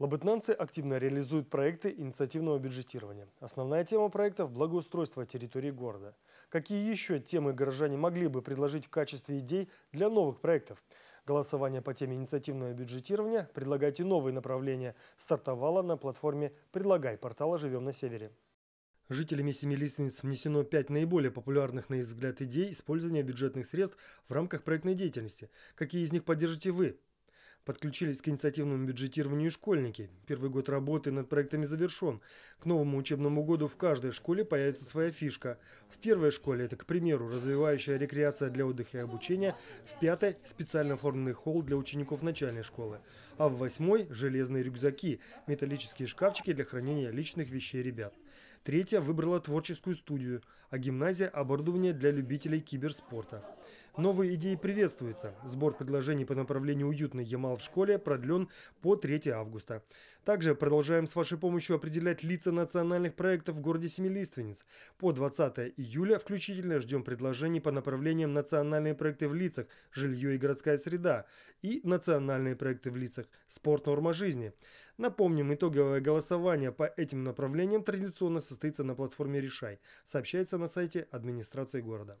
Лабытнанцы активно реализуют проекты инициативного бюджетирования. Основная тема проектов – благоустройство территории города. Какие еще темы горожане могли бы предложить в качестве идей для новых проектов? Голосование по теме инициативного бюджетирования «Предлагайте новые направления» стартовало на платформе «Предлагай» портала «Живем на севере». Жителями семи лестниц внесено пять наиболее популярных, на их взгляд, идей использования бюджетных средств в рамках проектной деятельности. Какие из них поддержите вы? Подключились к инициативному бюджетированию школьники. Первый год работы над проектами завершен. К новому учебному году в каждой школе появится своя фишка. В первой школе это, к примеру, развивающая рекреация для отдыха и обучения. В пятой – специально оформленный холл для учеников начальной школы. А в восьмой – железные рюкзаки, металлические шкафчики для хранения личных вещей ребят. Третья выбрала творческую студию, а гимназия – оборудование для любителей киберспорта. Новые идеи приветствуются. Сбор предложений по направлению «Уютный Ямал в школе» продлен по 3 августа. Также продолжаем с вашей помощью определять лица национальных проектов в городе Семилиственниц. По 20 июля включительно ждем предложений по направлениям «Национальные проекты в лицах», «Жилье и городская среда» и «Национальные проекты в лицах», «Спорт. Норма жизни». Напомним, итоговое голосование по этим направлениям традиционно состоится на платформе «Решай», сообщается на сайте администрации города.